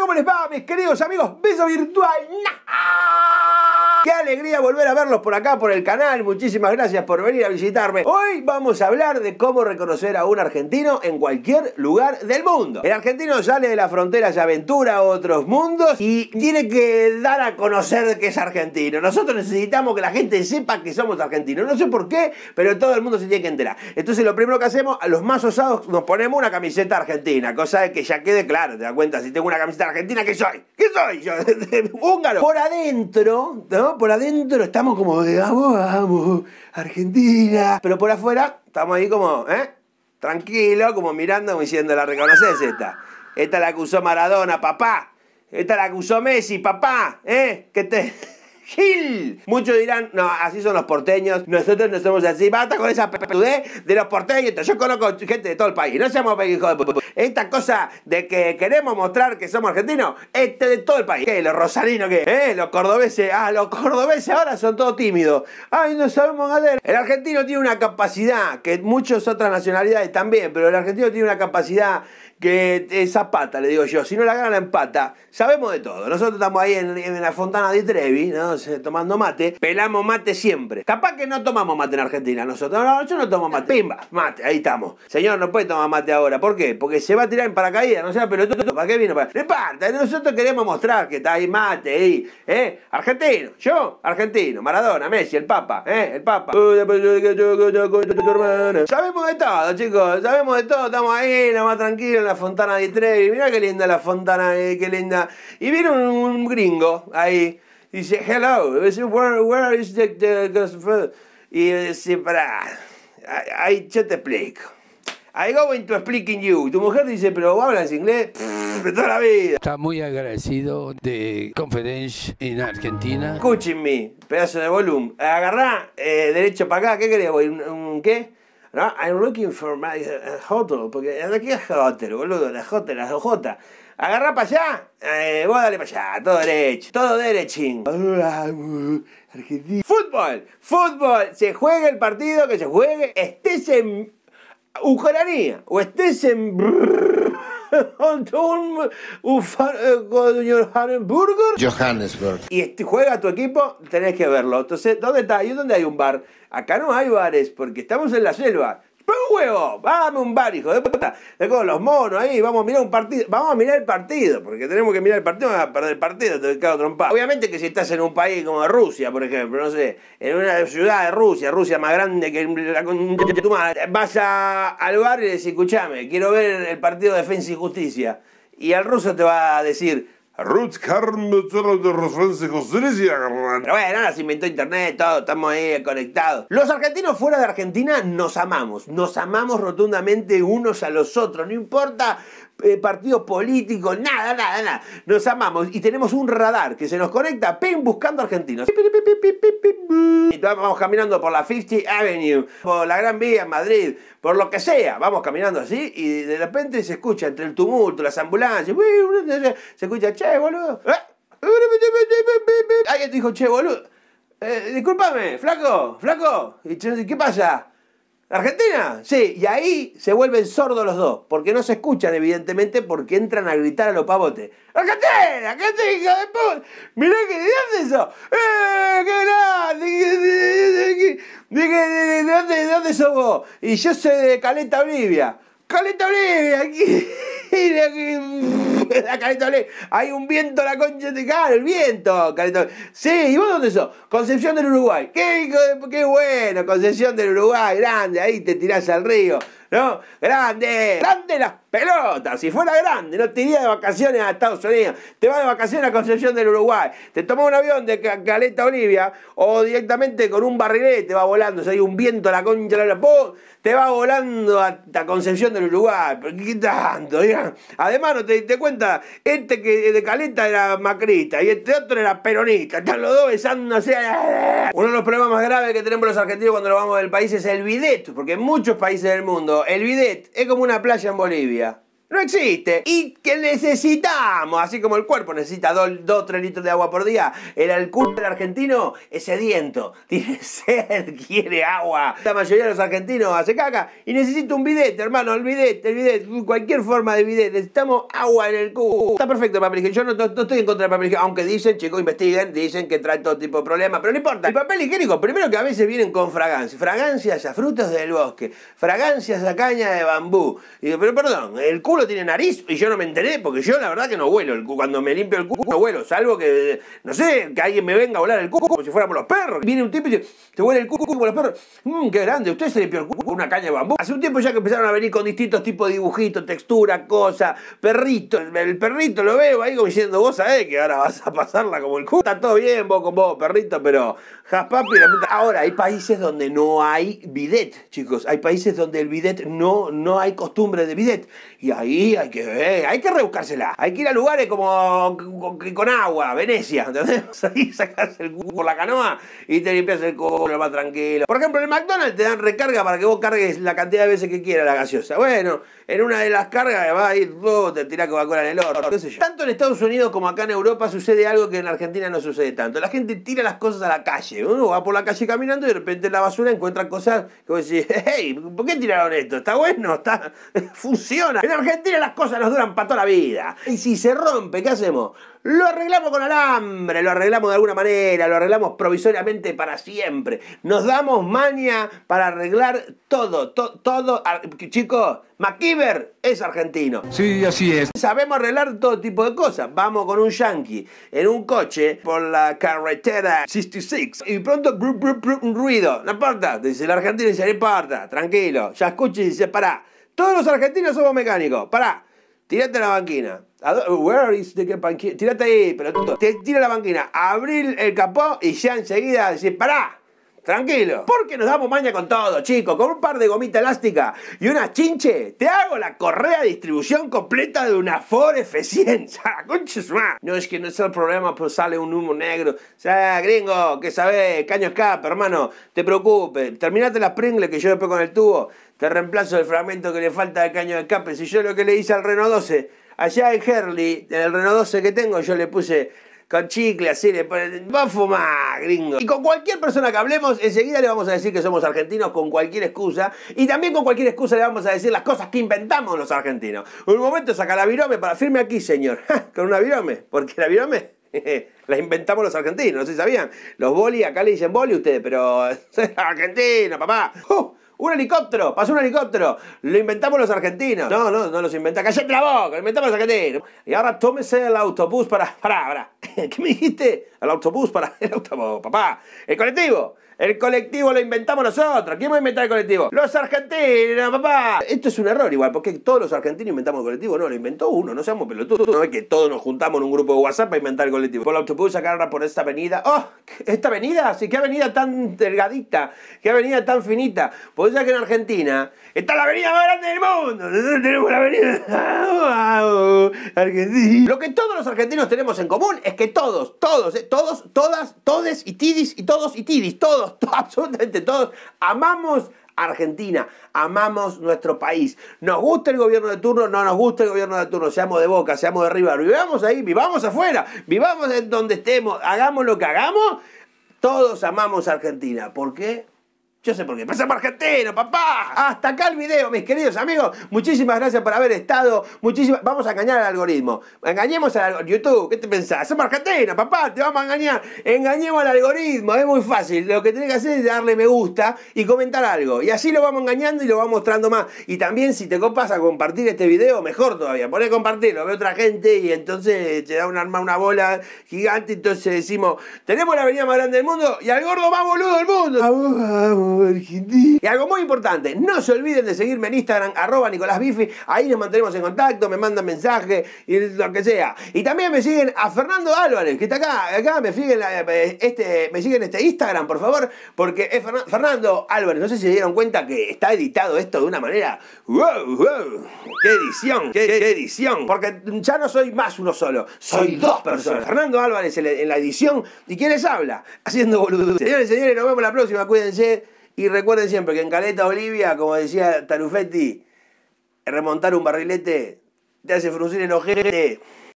¿Cómo les va, mis queridos amigos? Beso virtual. Qué alegría volver a verlos por acá, por el canal. Muchísimas gracias por venir a visitarme. Hoy vamos a hablar de cómo reconocer a un argentino en cualquier lugar del mundo. El argentino sale de la frontera, y aventura a otros mundos y tiene que dar a conocer que es argentino. Nosotros necesitamos que la gente sepa que somos argentinos. No sé por qué, pero todo el mundo se tiene que enterar. Entonces lo primero que hacemos, a los más osados nos ponemos una camiseta argentina, cosa de que ya quede claro, te das cuenta, si tengo una camiseta argentina, ¿qué soy? ¿Qué soy yo? Húngaro. Por adentro, ¿no? Por adentro estamos como de vamos, vamos, Argentina. Pero por afuera estamos ahí como, ¿eh? Tranquilo, como mirando, como diciendo, la reconoces esta. Esta la acusó Maradona, papá. Esta la acusó Messi, papá. ¿Eh? Que te.? Gil. Muchos dirán, no, así son los porteños, nosotros no somos así, basta con esa de los porteños, yo conozco gente de todo el país, no seamos hijos de Esta cosa de que queremos mostrar que somos argentinos, este de todo el país. ¿Qué? Los rosarinos, ¿qué? ¿Eh? Los cordobeses, ah, los cordobeses ahora son todos tímidos. Ay, no sabemos hacer. El argentino tiene una capacidad que muchas otras nacionalidades también, pero el argentino tiene una capacidad que esa pata, le digo yo, si no la gana en pata, sabemos de todo. Nosotros estamos ahí en, la fontana de Trevi, ¿no? tomando mate, pelamos mate siempre. Capaz que no tomamos mate en Argentina, nosotros, no, yo no tomo mate, pimba, mate, ahí estamos. Señor, no puede tomar mate ahora, ¿por qué? Porque se va a tirar en paracaídas, no sea Pero ¿para qué vino? Para... nosotros queremos mostrar que está ahí mate, ahí, ¿eh? Argentino, yo, argentino, Maradona, Messi, el Papa, ¿eh? El Papa. Sabemos de todo, chicos, sabemos de todo, estamos ahí, más tranquilos, la fontana de Trevi, mira qué linda la fontana, eh, qué linda. Y viene un, gringo ahí, y dice, hello, where, where is the, the Y dice, para ahí yo te explico. I go into expliking you. tu mujer dice, pero hablas inglés toda la vida. Está muy agradecido de Conference en Argentina. escuchenme, pedazo de volumen. Agarrá, eh, derecho para acá, ¿qué querés? ¿Un, un qué? ¿no? I'm looking for my hotel, eh, porque aquí es hotel, boludo, Las J, las OJ. Agarra para allá, eh, vos dale para allá, todo derecho, todo derechín. Fútbol, fútbol, se juega el partido que se juegue, estés en Ucrania uh, o estés en... Eh, Johannesburg. Y este, juega tu equipo, tenés que verlo. Entonces, ¿dónde está? ¿Y dónde hay un bar? Acá no hay bares porque estamos en la selva un huevo! ¡Dame un bar, hijo de puta! Con los monos ahí, vamos a mirar un partido. Vamos a mirar el partido, porque tenemos que mirar el partido, vamos a perder el partido, te cago trompa Obviamente que si estás en un país como Rusia, por ejemplo, no sé, en una ciudad de Rusia, Rusia más grande que la vas al bar y le decís, escuchame, quiero ver el partido de Defensa y Justicia. Y al ruso te va a decir, Ruth Carmen de y Pero bueno, ahora se inventó internet, todo, estamos ahí conectados. Los argentinos fuera de Argentina nos amamos, nos amamos rotundamente unos a los otros, no importa eh, Partido político, nada, nada, nada. Nos amamos y tenemos un radar que se nos conecta, pen buscando argentinos. Y vamos caminando por la 50 Avenue, por la Gran Vía Madrid, por lo que sea. Vamos caminando así y de repente se escucha entre el tumulto, las ambulancias, se escucha, che, boludo. Eh, eh, Alguien dijo, che, boludo. Disculpame, discúlpame, flaco, flaco. ¿Qué pasa? Argentina, sí, y ahí se vuelven sordos los dos, porque no se escuchan, evidentemente, porque entran a gritar a los pavotes. ¡Argentina! ¡Qué te hijo de puta! ¡Mirá que haces eso! ¡Eh! ¡Qué grande! ¿De dónde, de dónde sos vos? Y yo soy de Caleta Olivia. ¡Caleta Olivia! Hay un viento, la concha de cara, el viento, caretole. Sí, ¿y vos dónde sos? Concepción del Uruguay. Qué, qué bueno, Concepción del Uruguay, grande, ahí te tirás al río, ¿no? Grande, grande Pelota, si fuera grande, no te iría de vacaciones a Estados Unidos, te vas de vacaciones a Concepción del Uruguay, te tomas un avión de Caleta Bolivia o directamente con un barrilete va volando, si hay un viento a la concha, la, te va volando hasta Concepción del Uruguay, ¿qué tanto? Además, no te diste cuenta, este que de Caleta era macrista y este otro era peronista, están los dos besándose. Uno de los problemas más graves que tenemos los argentinos cuando nos vamos del país es el bidet, porque en muchos países del mundo el bidet es como una playa en Bolivia. No existe. Y que necesitamos, así como el cuerpo necesita 2 3 litros de agua por día, el alcohol del argentino es sediento, tiene sed, quiere agua. La mayoría de los argentinos hace caca y necesita un bidete, hermano, el bidete, el bidete, cualquier forma de bidete. Necesitamos agua en el culo Está perfecto papel higiénico. Yo no, estoy en contra del papel higiénico, aunque dicen, chicos, investiguen, dicen que trae todo tipo de problemas, pero no importa. El papel higiénico, primero que a veces vienen con fragancias, fragancias a frutos del bosque, fragancias a caña de bambú. Y, pero perdón, el culo tiene nariz y yo no me enteré porque yo la verdad que no vuelo Cuando me limpio el cuco no vuelo salvo que, no sé, que alguien me venga a volar el cuco como si fuera por los perros. Viene un tipo y dice, te huele el culo como los perros. Mmm, qué grande, usted se limpió el con una caña de bambú. Hace un tiempo ya que empezaron a venir con distintos tipos de dibujitos, textura, cosas, perrito. El perrito lo veo ahí como diciendo, vos sabés que ahora vas a pasarla como el culo. Está todo bien vos con vos, perrito, pero jaspapi la puta. Ahora, hay países donde no hay bidet, chicos. Hay países donde el bidet no, no hay costumbre de bidet. Y ahí y hay que ver hay que rebuscársela. Hay que ir a lugares como con, agua, Venecia, ¿entendés? Ahí sacas el por la canoa y te limpias el culo más tranquilo. Por ejemplo, en el McDonald's te dan recarga para que vos cargues la cantidad de veces que quieras la gaseosa. Bueno, en una de las cargas va a ir todo, te tira Coca-Cola en el oro Tanto en Estados Unidos como acá en Europa sucede algo que en Argentina no sucede tanto. La gente tira las cosas a la calle. Uno va por la calle caminando y de repente en la basura encuentra cosas que vos decís, hey, ¿por qué tiraron esto? ¿Está bueno? ¿Está... ¿Funciona? En Argentina las cosas nos duran para toda la vida. Y si se rompe, ¿qué hacemos? Lo arreglamos con alambre, lo arreglamos de alguna manera, lo arreglamos provisoriamente para siempre. Nos damos maña para arreglar todo, todo, todo. Ah, chicos, McKeever es argentino. Sí, así es. Sabemos arreglar todo tipo de cosas. Vamos con un yankee en un coche por la carretera 66 y pronto un ruido. La importa, dice el argentino, dice, no importa, tranquilo. Ya escucha y dice, pará. Todos los argentinos somos mecánicos. Pará, tirate la banquina. Where is the banquina? Tirate ahí, PERO Te tira la banquina, ABRIR el capó y ya enseguida decís, pará. Tranquilo, porque nos damos maña con todo, chicos. Con un par de gomita elástica y una chinche, te hago la correa de distribución completa de una Ford f Conches No es que no es el problema, pues sale un humo negro. O sea, gringo, que sabes, caño escape, hermano. Te preocupes, terminate la pringles que yo después con el tubo te reemplazo el fragmento que le falta de caño de escape. Si yo lo que le hice al Renault 12, allá en Herley, en el Renault 12 que tengo, yo le puse con chicle, así le ponen. ¡Va a fumar, gringo! Y con cualquier persona que hablemos, enseguida le vamos a decir que somos argentinos con cualquier excusa. Y también con cualquier excusa le vamos a decir las cosas que inventamos los argentinos. Un momento saca la virome para firme aquí, señor. con una virome, porque la virome. la inventamos los argentinos, no sé sabían. Los boli, acá le dicen boli ustedes, pero argentino, papá. ¡Uh! Un helicóptero, pasó un helicóptero, lo inventamos los argentinos. No, no, no los inventa, ¡Cállate la boca, lo inventamos los argentinos. Y ahora tómese el autobús para, para, para. ¿Qué me dijiste? Al autobús para el autobús, papá. El colectivo. El colectivo lo inventamos nosotros. ¿Quién va a inventar el colectivo? Los argentinos, papá. Esto es un error igual, porque todos los argentinos inventamos el colectivo. No, lo inventó uno, no seamos pelotudos. No es que todos nos juntamos en un grupo de WhatsApp para inventar el colectivo. Por el autobús sacarla por esta avenida. ¡Oh! ¿Esta avenida? Sí, qué avenida tan delgadita. Qué avenida tan finita. Pues ya que en Argentina está la avenida más grande del mundo. tenemos la avenida lo que todos los argentinos tenemos en común es que todos, todos, eh, todos, todas, todes y tidis y todos y tidis, todos, absolutamente todos, amamos Argentina, amamos nuestro país. Nos gusta el gobierno de turno, no nos gusta el gobierno de turno, seamos de Boca, seamos de arriba vivamos ahí, vivamos afuera, vivamos en donde estemos, hagamos lo que hagamos, todos amamos Argentina. ¿Por qué? Yo sé por qué. ¡Pasa argentino, papá! Hasta acá el video, mis queridos amigos. Muchísimas gracias por haber estado. Muchísimas... Vamos a engañar al algoritmo. Engañemos al algoritmo. YouTube, ¿qué te pensás? Somos argentinos, papá, te vamos a engañar. Engañemos al algoritmo, es muy fácil. Lo que tenés que hacer es darle me gusta y comentar algo. Y así lo vamos engañando y lo vamos mostrando más. Y también si te copas a compartir este video, mejor todavía. Poné compartirlo, ve otra gente y entonces te da un arma, una bola gigante. Entonces decimos, tenemos la avenida más grande del mundo y al gordo más boludo del mundo. Y algo muy importante, no se olviden de seguirme en Instagram, arroba Nicolás Bifi, ahí nos mantenemos en contacto, me mandan mensaje y lo que sea. Y también me siguen a Fernando Álvarez, que está acá, acá me siguen, eh, este, me siguen este Instagram, por favor, porque es Fernando Álvarez, no sé si se dieron cuenta que está editado esto de una manera, qué edición, qué, edición, porque ya no soy más uno solo, soy, dos personas. Fernando Álvarez en la edición, ¿y quién les habla? Haciendo boludo. Señores, señores, nos vemos la próxima, cuídense. Y recuerden siempre que en Caleta Olivia, como decía Tarufetti, remontar un barrilete te hace fruncir el ojete.